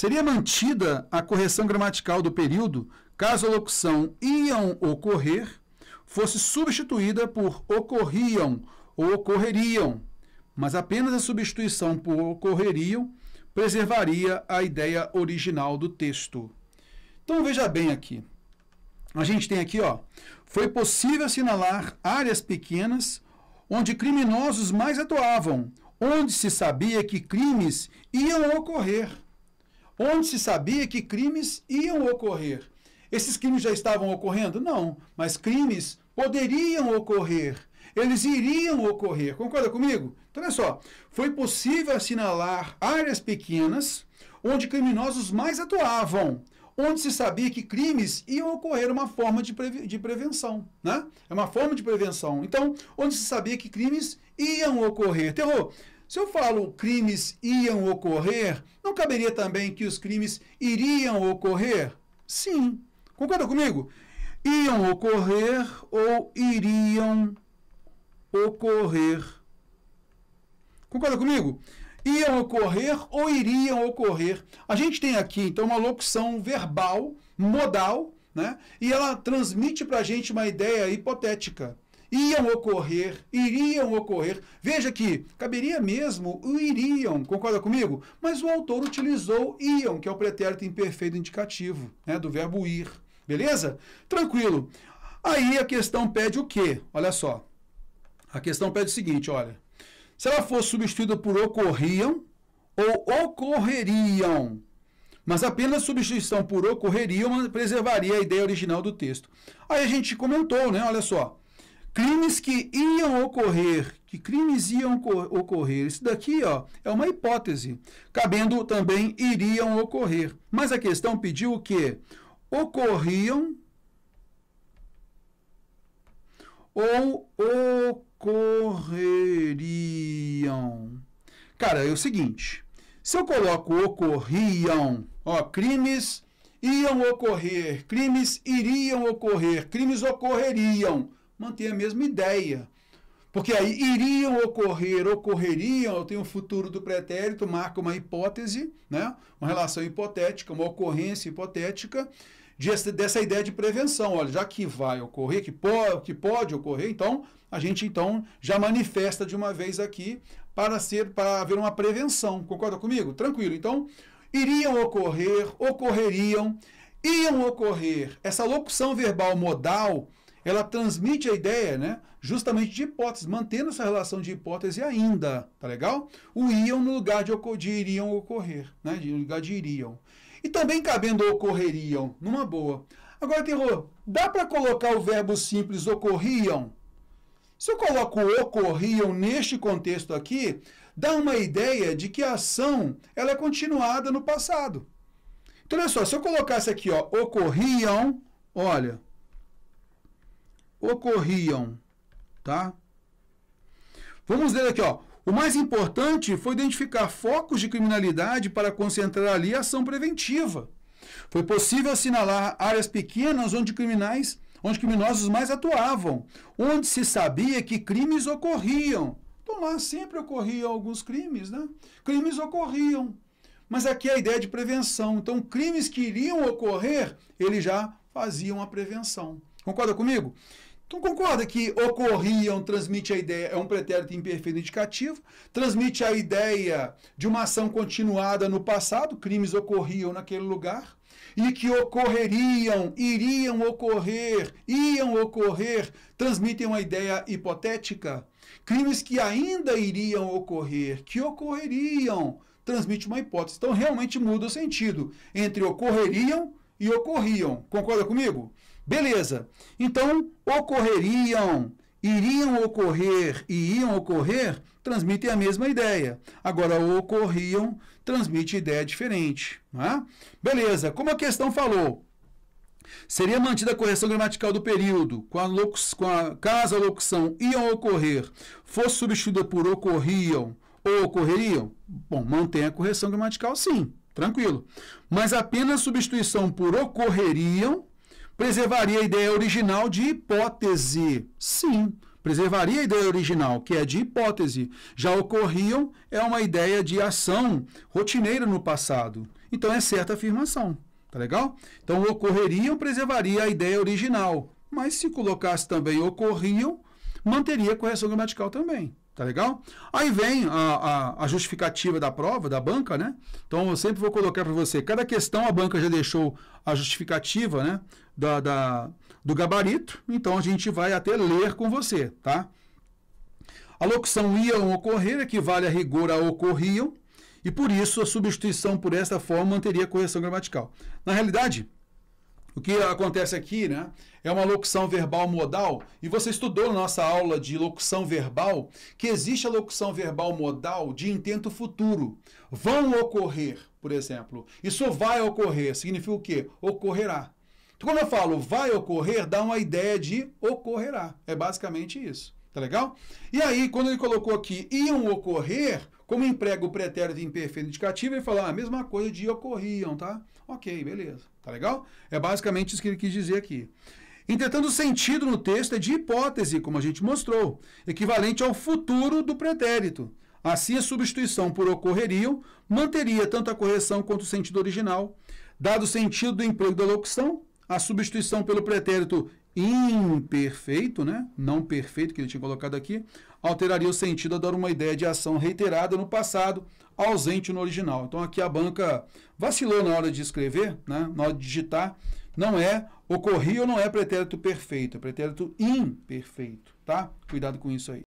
Seria mantida a correção gramatical do período caso a locução iam ocorrer fosse substituída por ocorriam ou ocorreriam, mas apenas a substituição por ocorreriam preservaria a ideia original do texto. Então veja bem aqui. A gente tem aqui, ó, foi possível assinalar áreas pequenas onde criminosos mais atuavam, onde se sabia que crimes iam ocorrer onde se sabia que crimes iam ocorrer. Esses crimes já estavam ocorrendo? Não, mas crimes poderiam ocorrer. Eles iriam ocorrer. Concorda comigo? Então, olha só. Foi possível assinalar áreas pequenas onde criminosos mais atuavam, onde se sabia que crimes iam ocorrer uma forma de, pre de prevenção, né? É uma forma de prevenção. Então, onde se sabia que crimes iam ocorrer. Terror, se eu falo crimes iam ocorrer, não caberia também que os crimes iriam ocorrer? Sim. Concorda comigo? Iam ocorrer ou iriam ocorrer? Concorda comigo? Iam ocorrer ou iriam ocorrer? A gente tem aqui, então, uma locução verbal, modal, né? E ela transmite para a gente uma ideia hipotética iam ocorrer, iriam ocorrer. Veja que caberia mesmo o iriam, concorda comigo? Mas o autor utilizou iam, que é o pretérito imperfeito indicativo, né, do verbo ir. Beleza? Tranquilo. Aí a questão pede o quê? Olha só. A questão pede o seguinte, olha. Se ela fosse substituída por ocorriam ou ocorreriam, mas apenas substituição por ocorreriam preservaria a ideia original do texto. Aí a gente comentou, né? Olha só crimes que iam ocorrer, que crimes iam ocorrer. Isso daqui, ó, é uma hipótese. Cabendo também iriam ocorrer. Mas a questão pediu o quê? Ocorriam ou ocorreriam. Cara, é o seguinte, se eu coloco ocorriam, ó, crimes iam ocorrer, crimes iriam ocorrer, crimes ocorreriam mantém a mesma ideia. Porque aí iriam ocorrer, ocorreriam, eu tenho o futuro do pretérito, marca uma hipótese, né? uma relação hipotética, uma ocorrência hipotética, de, dessa ideia de prevenção. Olha, já que vai ocorrer, que, po que pode ocorrer, então a gente então já manifesta de uma vez aqui para ser para haver uma prevenção. Concorda comigo? Tranquilo. Então, iriam ocorrer, ocorreriam, iam ocorrer. Essa locução verbal modal ela transmite a ideia, né, justamente de hipótese, mantendo essa relação de hipótese ainda, tá legal? O iam no lugar de, de iriam ocorrer, né, de, no lugar de iriam. E também cabendo ocorreriam, numa boa. Agora, Terror, dá para colocar o verbo simples ocorriam? Se eu coloco ocorriam neste contexto aqui, dá uma ideia de que a ação ela é continuada no passado. Então, olha só, se eu colocasse aqui, ó, ocorriam, olha, ocorriam, tá? Vamos ver aqui, ó. O mais importante foi identificar focos de criminalidade para concentrar ali a ação preventiva. Foi possível assinalar áreas pequenas onde criminais, onde criminosos mais atuavam, onde se sabia que crimes ocorriam. Então lá sempre ocorriam alguns crimes, né? Crimes ocorriam. Mas aqui é a ideia de prevenção. Então, crimes que iriam ocorrer, ele já fazia uma prevenção. Concorda comigo? Então concorda que ocorriam, transmite a ideia, é um pretérito imperfeito indicativo, transmite a ideia de uma ação continuada no passado, crimes ocorriam naquele lugar, e que ocorreriam, iriam ocorrer, iam ocorrer, transmitem uma ideia hipotética. Crimes que ainda iriam ocorrer, que ocorreriam, transmite uma hipótese. Então realmente muda o sentido entre ocorreriam e ocorriam. Concorda comigo? Beleza. Então, ocorreriam, iriam ocorrer e iam ocorrer, transmitem a mesma ideia. Agora, ocorriam transmite ideia diferente. É? Beleza. Como a questão falou, Seria mantida a correção gramatical do período, com a locus, com a, caso a locução iam ocorrer fosse substituída por ocorriam ou ocorreriam? Bom, mantém a correção gramatical sim, tranquilo. Mas apenas substituição por ocorreriam preservaria a ideia original de hipótese. Sim, preservaria a ideia original, que é de hipótese. Já ocorriam, é uma ideia de ação rotineira no passado. Então é certa a afirmação. Tá legal? Então ocorreriam preservaria a ideia original. Mas se colocasse também ocorriam, manteria a correção gramatical também. Tá legal? Aí vem a, a, a, justificativa da prova, da banca, né? Então eu sempre vou colocar para você. Cada questão a banca já deixou a justificativa, né? Da, da, do gabarito. Então a gente vai até ler com você, tá? A locução iam ocorrer equivale a rigor a ocorriam. E por isso a substituição por esta forma manteria a correção gramatical. Na realidade, o que acontece aqui, né? É uma locução verbal modal, e você estudou na nossa aula de locução verbal que existe a locução verbal modal de intento futuro. Vão ocorrer, por exemplo. Isso vai ocorrer, significa o quê? Ocorrerá. Então, quando eu falo vai ocorrer, dá uma ideia de ocorrerá. É basicamente isso. Tá legal? E aí, quando ele colocou aqui, iam ocorrer, como emprega o pretérito imperfeito indicativo, ele falou ah, a mesma coisa de ocorriam, tá? Ok, beleza. Tá legal? É basicamente isso que ele quis dizer aqui. Entretanto, o sentido no texto é de hipótese, como a gente mostrou, equivalente ao futuro do pretérito. Assim, a substituição por ocorreriam manteria tanto a correção quanto o sentido original. Dado o sentido do emprego da locução, a substituição pelo pretérito imperfeito, né? não perfeito, que ele tinha colocado aqui, alteraria o sentido, dar uma ideia de ação reiterada no passado, ausente no original. Então aqui a banca vacilou na hora de escrever, né? na hora de digitar, não é ocorria ou não é pretérito perfeito, é pretérito imperfeito, tá? Cuidado com isso aí.